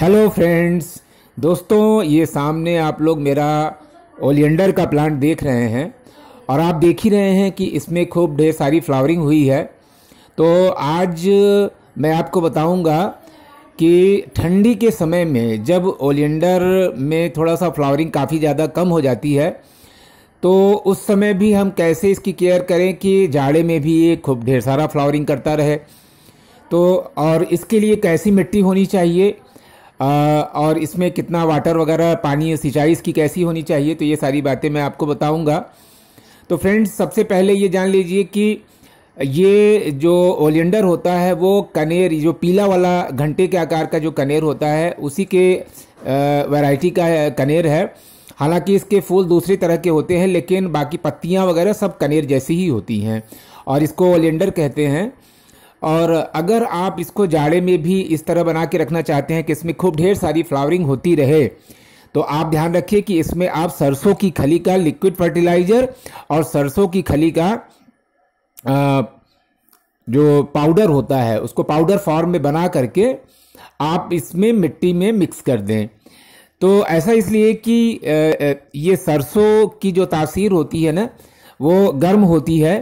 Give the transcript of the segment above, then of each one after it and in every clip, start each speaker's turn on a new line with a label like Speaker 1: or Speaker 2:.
Speaker 1: hello friends दोस्तों ये सामने आप लोग मेरा ओलियंडर का प्लांट देख रहे हैं और आप देख ही रहे हैं कि इसमें खूब ढेर सारी फ्लावरिंग हुई है तो आज मैं आपको बताऊंगा कि ठंडी के समय में जब ओलियंडर में थोड़ा सा फ्लावरिंग काफ़ी ज़्यादा कम हो जाती है तो उस समय भी हम कैसे इसकी केयर करें कि जाड़े में भी ये खूब ढेर सारा फ्लावरिंग करता रहे तो और इसके लिए कैसी मिट्टी होनी चाहिए और इसमें कितना वाटर वगैरह पानी सिंचाई इसकी कैसी होनी चाहिए तो ये सारी बातें मैं आपको बताऊंगा तो फ्रेंड्स सबसे पहले ये जान लीजिए कि ये जो ओलियंडर होता है वो कनेर जो पीला वाला घंटे के आकार का जो कनेर होता है उसी के वैरायटी का कनेर है हालांकि इसके फूल दूसरे तरह के होते हैं लेकिन बाकी पत्तियां वगैरह सब कनेर जैसी ही होती हैं और इसको ओलियंडर कहते हैं और अगर आप इसको जाड़े में भी इस तरह बना के रखना चाहते हैं कि इसमें खूब ढेर सारी फ्लावरिंग होती रहे तो आप ध्यान रखिए कि इसमें आप सरसों की खली का लिक्विड फर्टिलाइज़र और सरसों की खली का आ, जो पाउडर होता है उसको पाउडर फॉर्म में बना करके आप इसमें मिट्टी में मिक्स कर दें तो ऐसा इसलिए कि ये सरसों की जो तासीर होती है ना वो गर्म होती है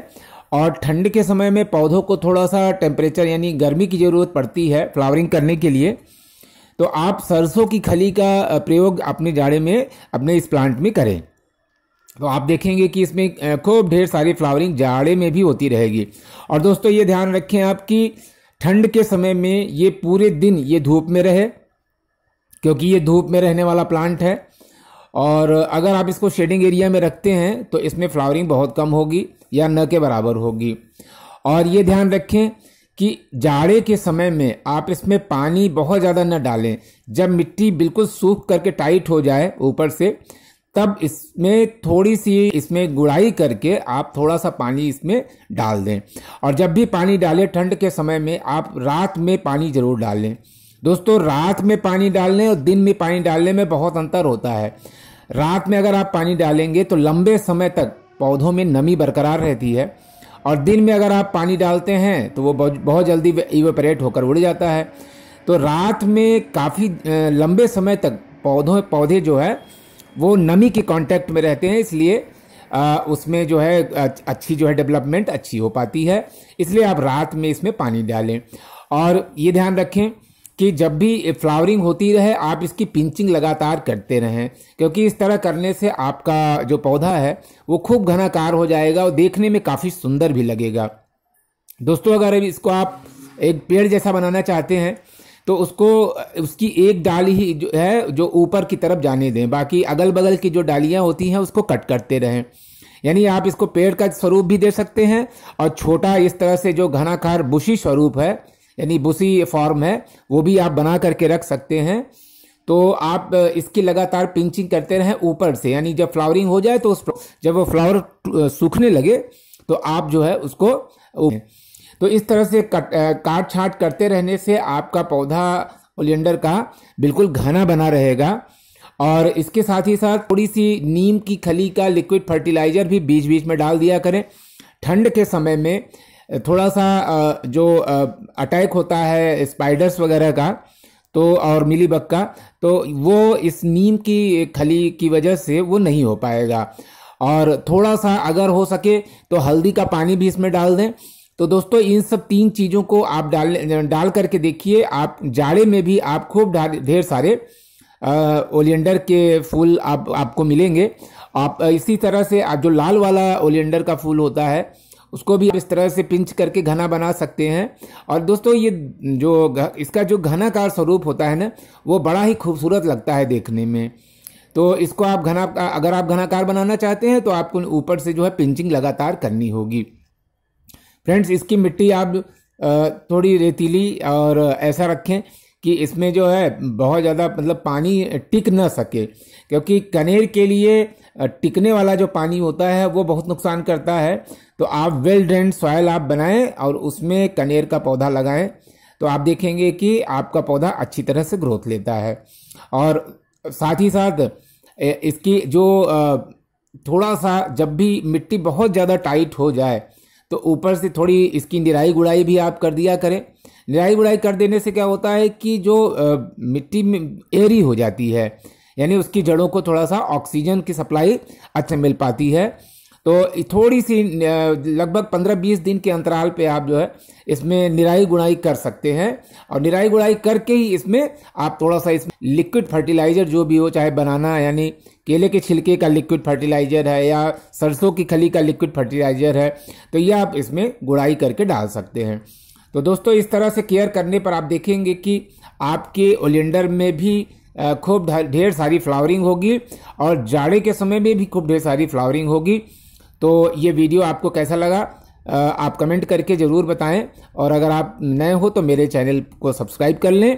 Speaker 1: और ठंड के समय में पौधों को थोड़ा सा टेम्परेचर यानी गर्मी की ज़रूरत पड़ती है फ्लावरिंग करने के लिए तो आप सरसों की खली का प्रयोग अपने जाड़े में अपने इस प्लांट में करें तो आप देखेंगे कि इसमें खूब ढेर सारी फ्लावरिंग जाड़े में भी होती रहेगी और दोस्तों ये ध्यान रखें आप कि ठंड के समय में ये पूरे दिन ये धूप में रहे क्योंकि ये धूप में रहने वाला प्लांट है और अगर आप इसको शेडिंग एरिया में रखते हैं तो इसमें फ्लावरिंग बहुत कम होगी या न के बराबर होगी और ये ध्यान रखें कि जाड़े के समय में आप इसमें पानी बहुत ज़्यादा न डालें जब मिट्टी बिल्कुल सूख करके टाइट हो जाए ऊपर से तब इसमें थोड़ी सी इसमें गुड़ाई करके आप थोड़ा सा पानी इसमें डाल दें और जब भी पानी डालें ठंड के समय में आप रात में पानी ज़रूर डालें दोस्तों रात में पानी डालने और दिन में पानी डालने में बहुत अंतर होता है रात में अगर आप पानी डालेंगे तो लंबे समय तक पौधों में नमी बरकरार रहती है और दिन में अगर आप पानी डालते हैं तो वो बहुत जल्दी इवेपरेट होकर उड़ जाता है तो रात में काफ़ी लंबे समय तक पौधों पौधे जो है वो नमी के कांटेक्ट में रहते हैं इसलिए आ, उसमें जो है अच्छी जो है डेवलपमेंट अच्छी हो पाती है इसलिए आप रात में इसमें पानी डालें और ये ध्यान रखें कि जब भी फ्लावरिंग होती रहे आप इसकी पिंचिंग लगातार करते रहें क्योंकि इस तरह करने से आपका जो पौधा है वो खूब घनाकार हो जाएगा और देखने में काफ़ी सुंदर भी लगेगा दोस्तों अगर इसको आप एक पेड़ जैसा बनाना चाहते हैं तो उसको उसकी एक डाली ही जो है जो ऊपर की तरफ जाने दें बाकी अगल बगल की जो डालियाँ होती हैं उसको कट करते रहें यानी आप इसको पेड़ का स्वरूप भी दे सकते हैं और छोटा इस तरह से जो घनाकार बुशी स्वरूप है यानी बुसी फॉर्म है वो भी आप बना करके रख सकते हैं तो आप इसकी लगातार पिंचिंग करते रहें ऊपर से यानी जब फ्लावरिंग हो जाए तो उस जब वो फ्लावर सूखने लगे तो आप जो है उसको तो इस तरह से कट काट छाट करते रहने से आपका पौधा ओलियंडर का बिल्कुल घना बना रहेगा और इसके साथ ही साथ थोड़ी सी नीम की खली का लिक्विड फर्टिलाइजर भी बीच बीच में डाल दिया करें ठंड के समय में थोड़ा सा जो अटैक होता है स्पाइडर्स वगैरह का तो और मिली बग का तो वो इस नीम की खली की वजह से वो नहीं हो पाएगा और थोड़ा सा अगर हो सके तो हल्दी का पानी भी इसमें डाल दें तो दोस्तों इन सब तीन चीज़ों को आप डाल डाल करके देखिए आप जाड़े में भी आप खूब ढेर सारे ओलियंडर के फूल आप आपको मिलेंगे आप इसी तरह से आप जो लाल वाला ओलियंडर का फूल होता है उसको भी इस तरह से पिंच करके घना बना सकते हैं और दोस्तों ये जो इसका जो घनाकार स्वरूप होता है ना वो बड़ा ही खूबसूरत लगता है देखने में तो इसको आप घना अगर आप घनाकार बनाना चाहते हैं तो आपको ऊपर से जो है पिंचिंग लगातार करनी होगी फ्रेंड्स इसकी मिट्टी आप थोड़ी रेतीली और ऐसा रखें कि इसमें जो है बहुत ज़्यादा मतलब पानी टिक ना सके क्योंकि कनेर के लिए टिकने वाला जो पानी होता है वो बहुत नुकसान करता है तो आप वेल ड्रेंड सॉयल आप बनाएं और उसमें कनेर का पौधा लगाएं तो आप देखेंगे कि आपका पौधा अच्छी तरह से ग्रोथ लेता है और साथ ही साथ इसकी जो थोड़ा सा जब भी मिट्टी बहुत ज़्यादा टाइट हो जाए तो ऊपर से थोड़ी इसकी निराई गुड़ाई भी आप कर दिया करें निराई गुड़ाई कर देने से क्या होता है कि जो मिट्टी में एरी हो जाती है यानी उसकी जड़ों को थोड़ा सा ऑक्सीजन की सप्लाई अच्छा मिल पाती है तो थोड़ी सी लगभग 15-20 दिन के अंतराल पे आप जो है इसमें निराई गुड़ाई कर सकते हैं और निराई गुड़ाई करके ही इसमें आप थोड़ा सा इसमें लिक्विड फर्टिलाइज़र जो भी हो चाहे बनाना यानी केले के छिलके का लिक्विड फर्टिलाइज़र है या सरसों की खली का लिक्विड फर्टिलाइज़र है तो ये आप इसमें गुड़ाई करके डाल सकते हैं तो दोस्तों इस तरह से केयर करने पर आप देखेंगे कि आपके ओलेंडर में भी खूब ढेर सारी फ्लावरिंग होगी और जाड़े के समय में भी खूब ढेर सारी फ्लावरिंग होगी तो ये वीडियो आपको कैसा लगा आप कमेंट करके ज़रूर बताएं और अगर आप नए हो तो मेरे चैनल को सब्सक्राइब कर लें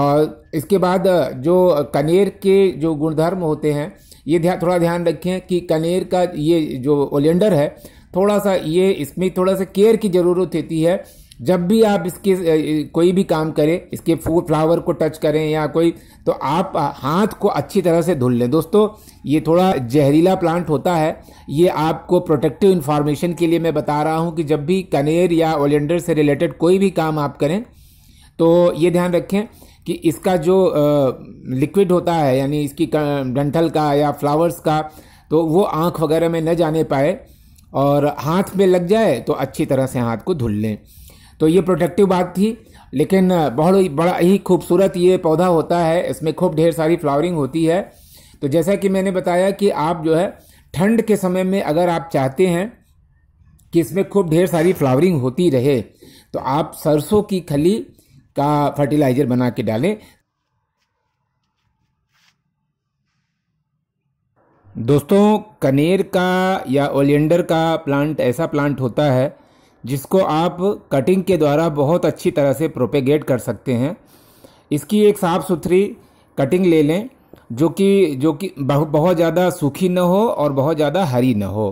Speaker 1: और इसके बाद जो कनेर के जो गुणधर्म होते हैं ये ध्या, थोड़ा ध्यान रखें कि कनेर का ये जो ओलेंडर है थोड़ा सा ये इसमें थोड़ा सा केयर की ज़रूरत होती है जब भी आप इसके कोई भी काम करें इसके फूल फ्लावर को टच करें या कोई तो आप हाथ को अच्छी तरह से धुल लें दोस्तों ये थोड़ा जहरीला प्लांट होता है ये आपको प्रोटेक्टिव इन्फॉर्मेशन के लिए मैं बता रहा हूँ कि जब भी कनेर या ओलेंडर से रिलेटेड कोई भी काम आप करें तो ये ध्यान रखें कि इसका जो लिक्विड होता है यानी इसकी डंठल का या फ्लावर्स का तो वो आँख वगैरह में न जाने पाए और हाथ में लग जाए तो अच्छी तरह से हाथ को धुल लें तो ये प्रोटेक्टिव बात थी लेकिन बहुत ही बड़ा ही खूबसूरत ये पौधा होता है इसमें खूब ढेर सारी फ्लावरिंग होती है तो जैसा कि मैंने बताया कि आप जो है ठंड के समय में अगर आप चाहते हैं कि इसमें खूब ढेर सारी फ्लावरिंग होती रहे तो आप सरसों की खली का फर्टिलाइज़र बना के डालें दोस्तों कनेर का या ओलियंडर का प्लांट ऐसा प्लांट होता है जिसको आप कटिंग के द्वारा बहुत अच्छी तरह से प्रोपेगेट कर सकते हैं इसकी एक साफ़ सुथरी कटिंग ले लें जो कि जो कि बहुत ज़्यादा सूखी न हो और बहुत ज़्यादा हरी न हो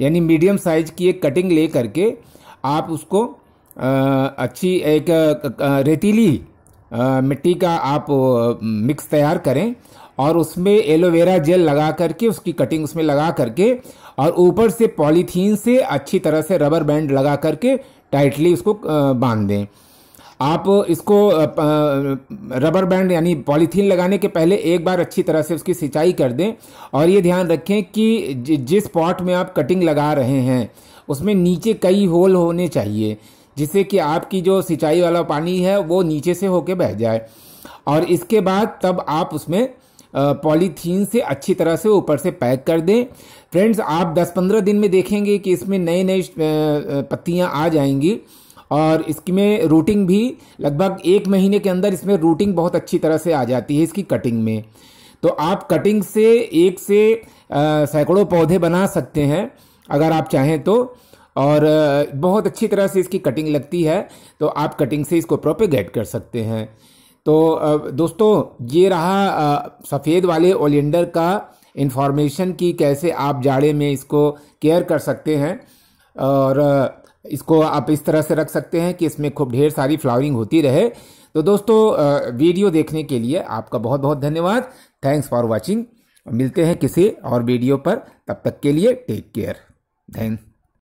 Speaker 1: यानी मीडियम साइज की एक कटिंग ले करके आप उसको अच्छी एक रेतीली मिट्टी का आप मिक्स तैयार करें और उसमें एलोवेरा जेल लगा करके उसकी कटिंग उसमें लगा करके और ऊपर से पॉलीथीन से अच्छी तरह से रबर बैंड लगा करके टाइटली उसको बांध दें आप इसको रबर बैंड यानी पॉलीथीन लगाने के पहले एक बार अच्छी तरह से उसकी सिंचाई कर दें और ये ध्यान रखें कि जिस पॉट में आप कटिंग लगा रहे हैं उसमें नीचे कई होल होने चाहिए जिससे कि आपकी जो सिंचाई वाला पानी है वो नीचे से होके बह जाए और इसके बाद तब आप उसमें पॉलीथीन से अच्छी तरह से ऊपर से पैक कर दें फ्रेंड्स आप 10-15 दिन में देखेंगे कि इसमें नए नए पत्तियां आ जाएंगी और इसमें रूटिंग भी लगभग एक महीने के अंदर इसमें रूटिंग बहुत अच्छी तरह से आ जाती है इसकी कटिंग में तो आप कटिंग से एक से सैकड़ों पौधे बना सकते हैं अगर आप चाहें तो और बहुत अच्छी तरह से इसकी कटिंग लगती है तो आप कटिंग से इसको प्रोपेगेट कर सकते हैं तो दोस्तों ये रहा सफ़ेद वाले ओलियंडर का इन्फॉर्मेशन कि कैसे आप जाड़े में इसको केयर कर सकते हैं और इसको आप इस तरह से रख सकते हैं कि इसमें खूब ढेर सारी फ्लावरिंग होती रहे तो दोस्तों वीडियो देखने के लिए आपका बहुत बहुत धन्यवाद थैंक्स फॉर वॉचिंग मिलते हैं किसी और वीडियो पर तब तक के लिए टेक केयर थैंक